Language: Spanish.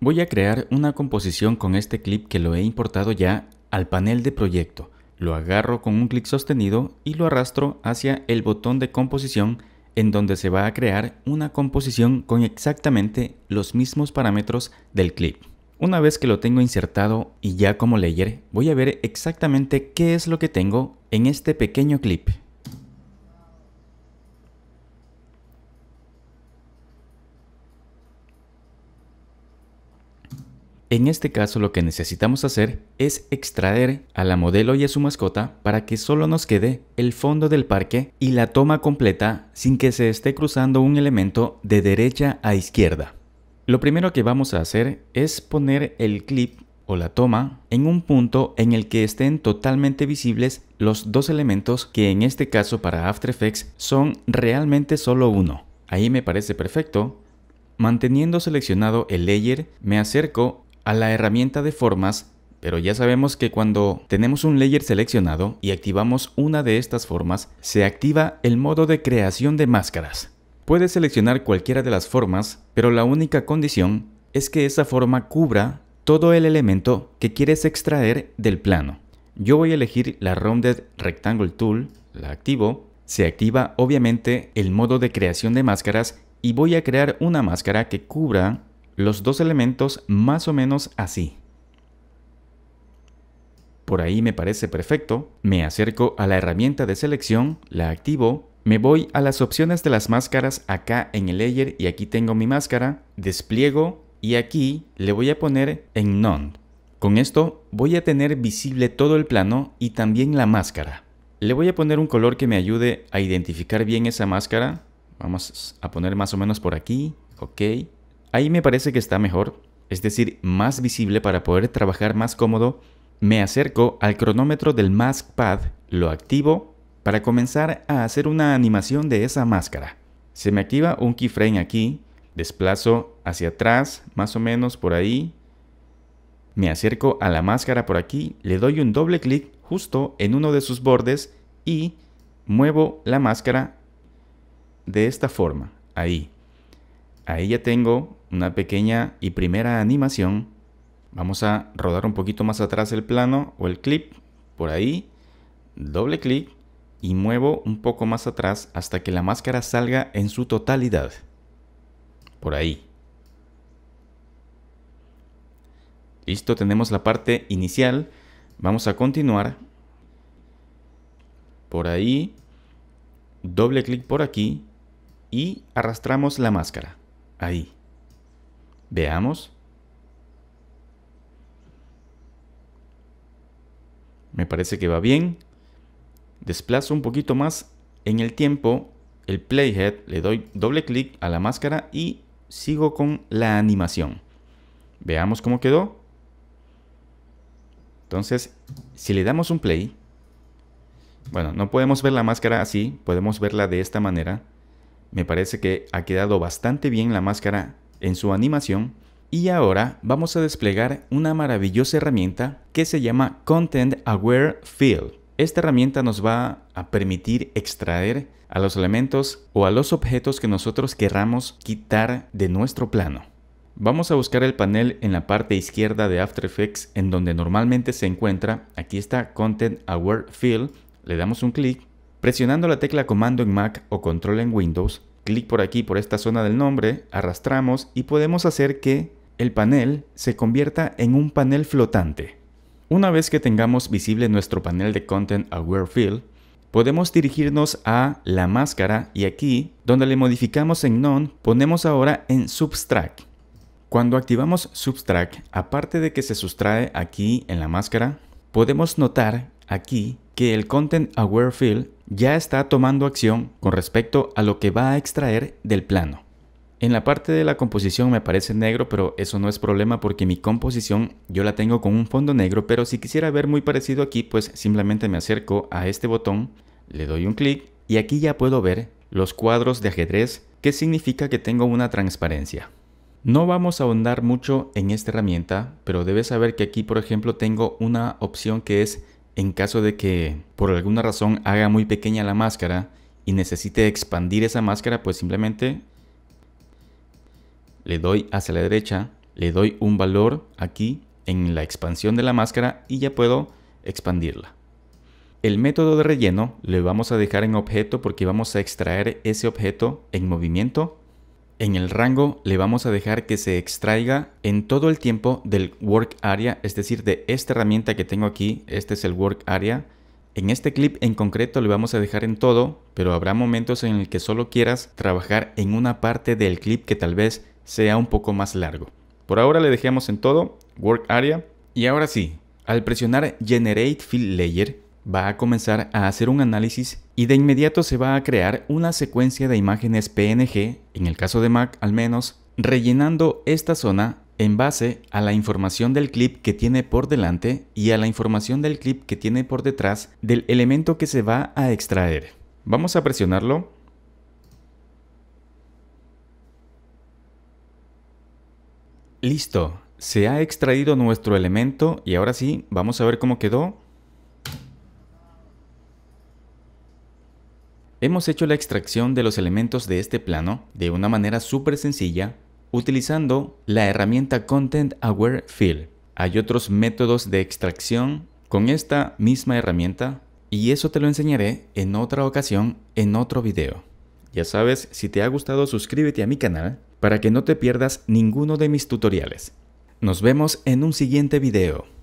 Voy a crear una composición con este clip que lo he importado ya al panel de proyecto. Lo agarro con un clic sostenido y lo arrastro hacia el botón de composición en donde se va a crear una composición con exactamente los mismos parámetros del clip. Una vez que lo tengo insertado y ya como layer, voy a ver exactamente qué es lo que tengo en este pequeño clip. En este caso lo que necesitamos hacer es extraer a la modelo y a su mascota para que solo nos quede el fondo del parque y la toma completa sin que se esté cruzando un elemento de derecha a izquierda. Lo primero que vamos a hacer es poner el clip o la toma en un punto en el que estén totalmente visibles los dos elementos que en este caso para After Effects son realmente solo uno. Ahí me parece perfecto. Manteniendo seleccionado el layer, me acerco a la herramienta de formas, pero ya sabemos que cuando tenemos un layer seleccionado y activamos una de estas formas, se activa el modo de creación de máscaras. Puedes seleccionar cualquiera de las formas, pero la única condición es que esa forma cubra todo el elemento que quieres extraer del plano. Yo voy a elegir la Rounded Rectangle Tool, la activo, se activa obviamente el modo de creación de máscaras y voy a crear una máscara que cubra los dos elementos más o menos así. Por ahí me parece perfecto, me acerco a la herramienta de selección, la activo, me voy a las opciones de las máscaras acá en el layer y aquí tengo mi máscara, despliego y aquí le voy a poner en None. Con esto voy a tener visible todo el plano y también la máscara. Le voy a poner un color que me ayude a identificar bien esa máscara. Vamos a poner más o menos por aquí. Ok. Ahí me parece que está mejor, es decir, más visible para poder trabajar más cómodo. Me acerco al cronómetro del Mask Pad, lo activo para comenzar a hacer una animación de esa máscara. Se me activa un keyframe aquí, desplazo hacia atrás, más o menos por ahí. Me acerco a la máscara por aquí, le doy un doble clic justo en uno de sus bordes y muevo la máscara de esta forma, ahí. Ahí ya tengo una pequeña y primera animación. Vamos a rodar un poquito más atrás el plano o el clip, por ahí, doble clic y muevo un poco más atrás hasta que la máscara salga en su totalidad. Por ahí. Listo, tenemos la parte inicial. Vamos a continuar. Por ahí. Doble clic por aquí. Y arrastramos la máscara. Ahí. Veamos. Me parece que va bien. Desplazo un poquito más en el tiempo el playhead, le doy doble clic a la máscara y sigo con la animación. Veamos cómo quedó. Entonces, si le damos un play, bueno, no podemos ver la máscara así, podemos verla de esta manera. Me parece que ha quedado bastante bien la máscara en su animación y ahora vamos a desplegar una maravillosa herramienta que se llama Content Aware Fill. Esta herramienta nos va a permitir extraer a los elementos o a los objetos que nosotros querramos quitar de nuestro plano. Vamos a buscar el panel en la parte izquierda de After Effects en donde normalmente se encuentra. Aquí está Content Aware Fill. Le damos un clic. Presionando la tecla comando en Mac o control en Windows, clic por aquí, por esta zona del nombre, arrastramos y podemos hacer que el panel se convierta en un panel flotante. Una vez que tengamos visible nuestro panel de Content Aware Field, podemos dirigirnos a la máscara y aquí, donde le modificamos en None, ponemos ahora en Subtract. Cuando activamos Subtract, aparte de que se sustrae aquí en la máscara, podemos notar aquí que el Content Aware Field ya está tomando acción con respecto a lo que va a extraer del plano. En la parte de la composición me parece negro, pero eso no es problema porque mi composición yo la tengo con un fondo negro, pero si quisiera ver muy parecido aquí, pues simplemente me acerco a este botón, le doy un clic y aquí ya puedo ver los cuadros de ajedrez, que significa que tengo una transparencia. No vamos a ahondar mucho en esta herramienta, pero debes saber que aquí por ejemplo tengo una opción que es en caso de que por alguna razón haga muy pequeña la máscara y necesite expandir esa máscara, pues simplemente le doy hacia la derecha, le doy un valor aquí en la expansión de la máscara y ya puedo expandirla. El método de relleno le vamos a dejar en objeto porque vamos a extraer ese objeto en movimiento en el rango le vamos a dejar que se extraiga en todo el tiempo del work area, es decir, de esta herramienta que tengo aquí, este es el work area. En este clip en concreto le vamos a dejar en todo, pero habrá momentos en el que solo quieras trabajar en una parte del clip que tal vez sea un poco más largo. Por ahora le dejamos en todo, work area. Y ahora sí, al presionar Generate Fill Layer, va a comenzar a hacer un análisis y de inmediato se va a crear una secuencia de imágenes PNG, en el caso de Mac al menos, rellenando esta zona en base a la información del clip que tiene por delante y a la información del clip que tiene por detrás del elemento que se va a extraer. Vamos a presionarlo. Listo, se ha extraído nuestro elemento y ahora sí, vamos a ver cómo quedó. Hemos hecho la extracción de los elementos de este plano de una manera súper sencilla utilizando la herramienta Content Aware Fill. Hay otros métodos de extracción con esta misma herramienta y eso te lo enseñaré en otra ocasión en otro video. Ya sabes, si te ha gustado suscríbete a mi canal para que no te pierdas ninguno de mis tutoriales. Nos vemos en un siguiente video.